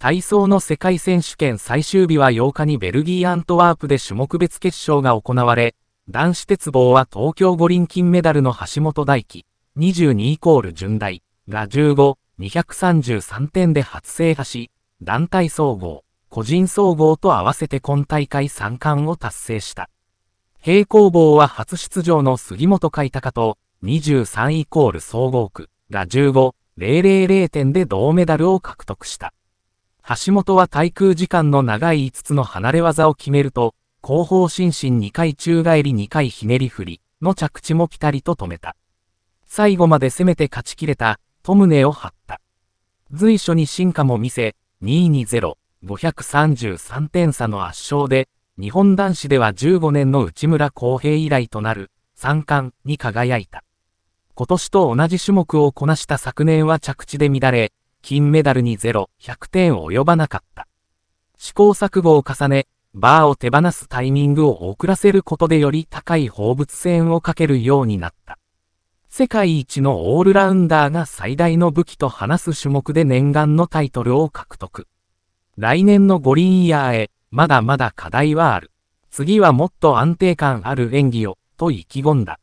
体操の世界選手権最終日は8日にベルギー・アントワープで種目別決勝が行われ、男子鉄棒は東京五輪金メダルの橋本大輝、22イコール順大が15、233点で初制覇し、団体総合、個人総合と合わせて今大会3冠を達成した。平行棒は初出場の杉本海鷹と、23イコール総合区が15、000点で銅メダルを獲得した。橋本は滞空時間の長い5つの離れ技を決めると、後方心身2回宙返り2回ひねり振りの着地もピタリと止めた。最後まで攻めて勝ちきれた、と胸を張った。随所に進化も見せ、220、533点差の圧勝で、日本男子では15年の内村航平以来となる3冠に輝いた。今年と同じ種目をこなした昨年は着地で乱れ、金メダルに0、100点及ばなかった。試行錯誤を重ね、バーを手放すタイミングを遅らせることでより高い放物線をかけるようになった。世界一のオールラウンダーが最大の武器と話す種目で念願のタイトルを獲得。来年の五輪イヤーへ、まだまだ課題はある。次はもっと安定感ある演技を、と意気込んだ。